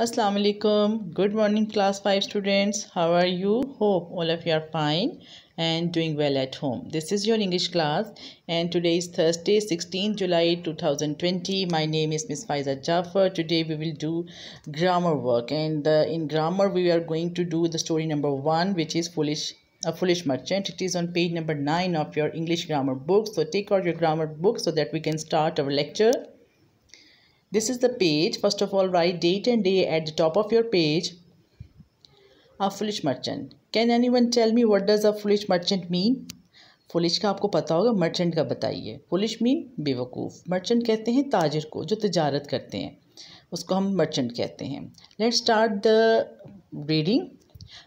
Assalamu alaikum. Good morning class 5 students. How are you? Hope all of you are fine and doing well at home. This is your English class and today is Thursday 16 July 2020. My name is Miss Faiza Jaffer. Today we will do grammar work and uh, in grammar we are going to do the story number 1 which is foolish a foolish merchant it is on page number 9 of your english grammar book so take out your grammar book so that we can start our lecture this is the page first of all write date and day at the top of your page a foolish merchant can anyone tell me what does a foolish merchant mean foolish का आपको पता होगा merchant का बताइए foolish mean बेवकूफ़ merchant कहते हैं ताजर को जो तजारत करते हैं उसको हम मर्चेंट कहते हैं let start the reading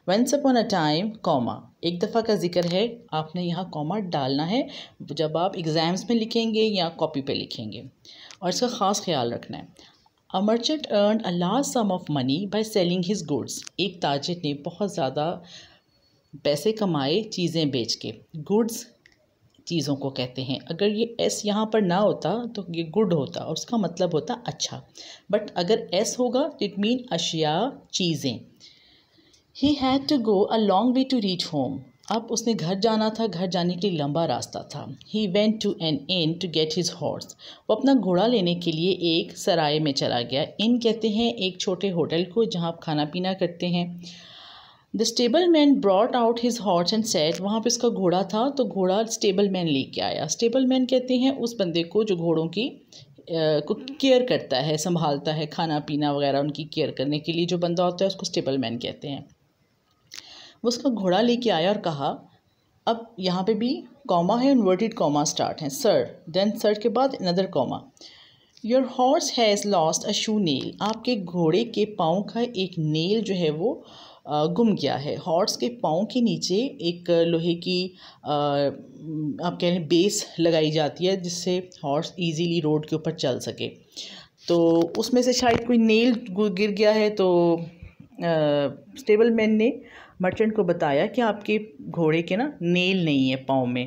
once upon a time comma एक दफ़ा का जिक्र है आपने यहाँ कॉमा डालना है जब आप एग्ज़ाम्स में लिखेंगे या कॉपी पे लिखेंगे और इसका ख़ास ख्याल रखना है a merchant earn a large sum of money by selling his goods एक ताजर ने बहुत ज़्यादा पैसे कमाए चीज़ें बेच के गुड्स चीज़ों को कहते हैं अगर ये एस यहाँ पर ना होता तो ये गुड होता और उसका मतलब होता अच्छा बट अगर एस होगा तो इट मीन अशिया चीज़ें he had to go a long way to reach home अब उसने घर जाना था घर जाने के लिए लंबा रास्ता था he went to an inn to get his horse वो अपना घोड़ा लेने के लिए एक सराय में चला गया इन कहते हैं एक छोटे होटल को जहाँ आप खाना पीना करते हैं the stable man brought out his horse and said वहाँ पर उसका घोड़ा था तो घोड़ा स्टेबल मैन लेके आया स्टेबल मैन कहते हैं उस बंदे को जो घोड़ों की को केयर करता है संभालता है खाना पीना वगैरह उनकी केयर करने के लिए जो बंदा होता है उसको स्टेबल मैन कहते हैं वो उसका घोड़ा लेके आया और कहा अब यहाँ पे भी कॉमा है इन्वर्टेड कॉमा स्टार्ट है सर देन सर के बाद another comma your horse has lost a shoe nail आपके घोड़े के पाँव का एक नेल जो है वो गुम गया है हॉर्स के पाँव के नीचे एक लोहे की आप कह हैं बेस लगाई जाती है जिससे हॉर्स ईजीली रोड के ऊपर चल सके तो उसमें से शायद कोई नेल गिर गया है तो स्टेबल मैन ने मर्चेंट को बताया कि आपके घोड़े के ना नेल नहीं है पाँव में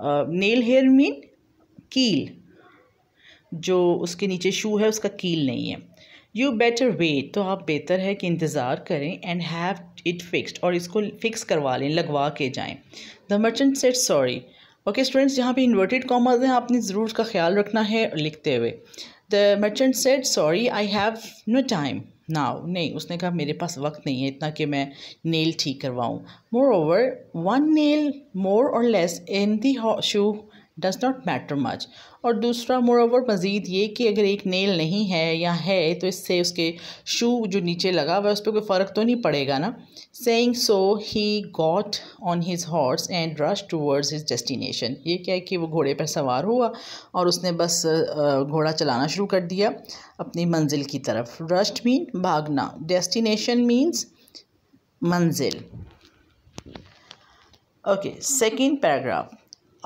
आ, नेल हेयर मीन कील जो उसके नीचे शू है उसका कील नहीं है यू बेटर वेट तो आप बेहतर है कि इंतज़ार करें एंड हैव इट फिक्सड और इसको फिक्स करवा लें लगवा के जाएं the merchant said sorry okay students यहाँ पे इन्वर्टेड कॉमर्स हैं आपने ज़रूर का ख्याल रखना है लिखते हुए the merchant said sorry I have no time now नहीं उसने कहा मेरे पास वक्त नहीं है इतना कि मैं नेल ठीक करवाऊँ moreover one nail more or less in the does not matter much और दूसरा मोर ओवर मज़ीद ये कि अगर एक नेल नहीं है या है तो इससे उसके शू जो नीचे लगा हुआ है उस पर कोई फ़र्क तो नहीं पड़ेगा ना saying so he got on his horse and rush towards his destination ये क्या है कि वो घोड़े पर सवार हुआ और उसने बस घोड़ा चलाना शुरू कर दिया अपनी मंजिल की तरफ रश्ट मीन भागना डेस्टिनेशन मीन्स मंजिल okay second paragraph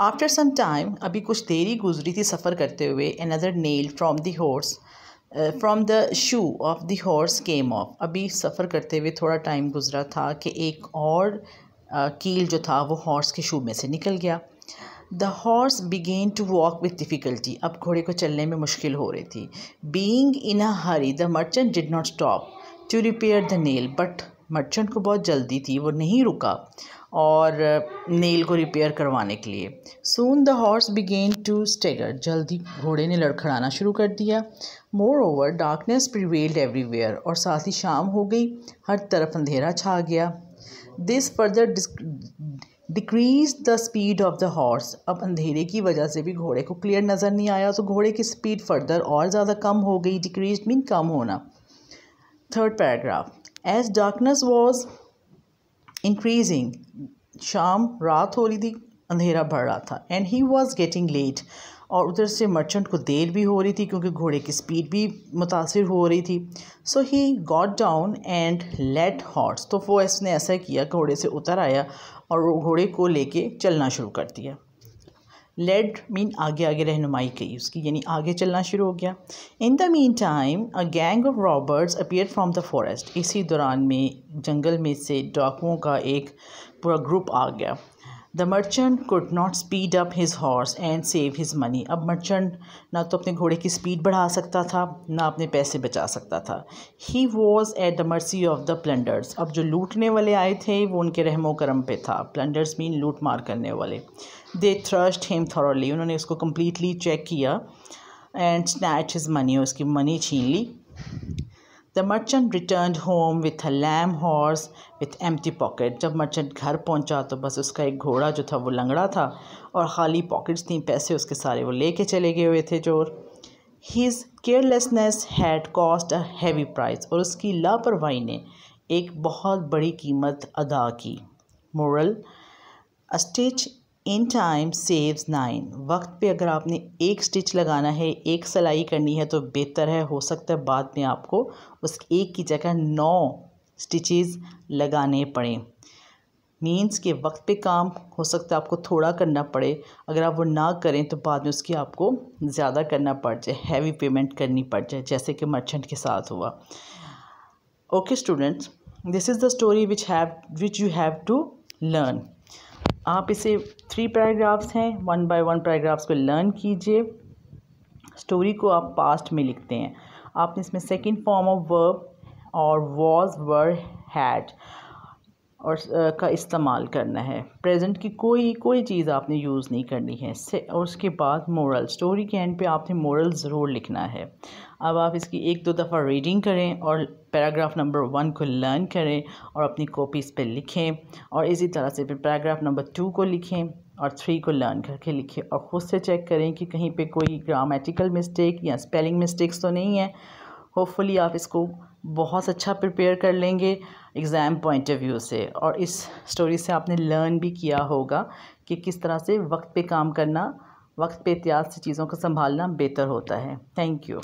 after some time अभी कुछ देरी गुजरी थी सफ़र करते हुए another nail from the horse from the shoe of the horse came off अभी सफ़र करते हुए थोड़ा टाइम गुजरा था कि एक और uh, कील जो था वो हॉर्स के शू में से निकल गया the horse began to walk with difficulty अब घोड़े को चलने में मुश्किल हो रही थी being in a hurry the merchant did not stop to repair the nail but merchant को बहुत जल्दी थी वो नहीं रुका और नेल को रिपेयर करवाने के लिए soon the horse began to stagger जल्दी घोड़े ने लड़खड़ाना शुरू कर दिया moreover darkness prevailed everywhere और साथ ही शाम हो गई हर तरफ अंधेरा छा गया this further decrease the speed of the horse अब अंधेरे की वजह से भी घोड़े को क्लियर नज़र नहीं आया तो घोड़े की स्पीड फर्दर और ज़्यादा कम हो गई डिक्रीज मीन कम होना third paragraph as darkness was increasing शाम रात हो रही थी अंधेरा बढ़ रहा था and he was getting late और उधर से मर्चेंट को देर भी हो रही थी क्योंकि घोड़े की स्पीड भी मुतासर हो रही थी so he got down and led horse तो वो इसने ऐसा किया घोड़े से उतर आया और वो घोड़े को लेके चलना शुरू कर दिया लेड मीन आगे आगे रहनुमाई की उसकी यानी आगे चलना शुरू हो गया in the meantime a gang of robbers appear from the forest इसी दौरान में जंगल में से डाकुओं का एक पूरा ग्रुप आ गया the merchant could not speed up his horse and save his money अब मर्चेंट ना तो अपने घोड़े की स्पीड बढ़ा सकता था ना अपने पैसे बचा सकता था he was at the mercy of the plunders अब जो लूटने वाले आए थे वो उनके रहमो करम पे था प्लंडर्स मीन लूट मार करने वाले दे थ्रस्ट हेम थॉरली उन्होंने उसको कम्प्लीटली चेक किया एंड स्नैच हिज मनी उसकी मनी छीन ली the merchant return home with a lame horse with टी पॉकेट जब मर्चेंट घर पहुंचा तो बस उसका एक घोड़ा जो था वो लंगड़ा था और खाली पॉकेट्स थी पैसे उसके सारे वो लेके चले गए हुए थे चोर his carelessness had cost a heavy price और उसकी लापरवाही ने एक बहुत बड़ी कीमत अदा की moral a stitch in time saves nine वक्त पे अगर आपने एक स्टिच लगाना है एक सिलाई करनी है तो बेहतर है हो सकता है बाद में आपको उस एक की जगह नौ स्टिचेस लगाने पड़े मीन्स के वक्त पे काम हो सकता है आपको थोड़ा करना पड़े अगर आप वो ना करें तो बाद में उसकी आपको ज़्यादा करना पड़ जाए हैवी पेमेंट करनी पड़ जाए जैसे कि मर्चेंट के साथ हुआ okay students this is the story which have which you have to learn आप इसे थ्री पैराग्राफ्स हैं वन बाय वन पैराग्राफ्स को लर्न कीजिए स्टोरी को आप पास्ट में लिखते हैं आपने इसमें सेकंड फॉर्म ऑफ वर्ब और वॉज वर हैड और का इस्तेमाल करना है प्रेजेंट की कोई कोई चीज़ आपने यूज़ नहीं करनी है से और उसके बाद मोरल स्टोरी के एंड पे आपने मोरल ज़रूर लिखना है अब आप इसकी एक दो दफ़ा रीडिंग करें और पैराग्राफ नंबर वन को लर्न करें और अपनी कॉपीज़ पे लिखें और इसी तरह से फिर पैराग्राफ नंबर टू को लिखें और थ्री को लर्न करके लिखें और ख़ुद से चेक करें कि कहीं पर कोई ग्रामेटिकल मिस्टेक या स्पेलिंग मिस्टेक्स तो नहीं है होपफुली आप इसको बहुत अच्छा प्रिपेयर कर लेंगे एग्ज़ाम पॉइंट ऑफ व्यू से और इस स्टोरी से आपने लर्न भी किया होगा कि किस तरह से वक्त पे काम करना वक्त पे एहतियात से चीज़ों को संभालना बेहतर होता है थैंक यू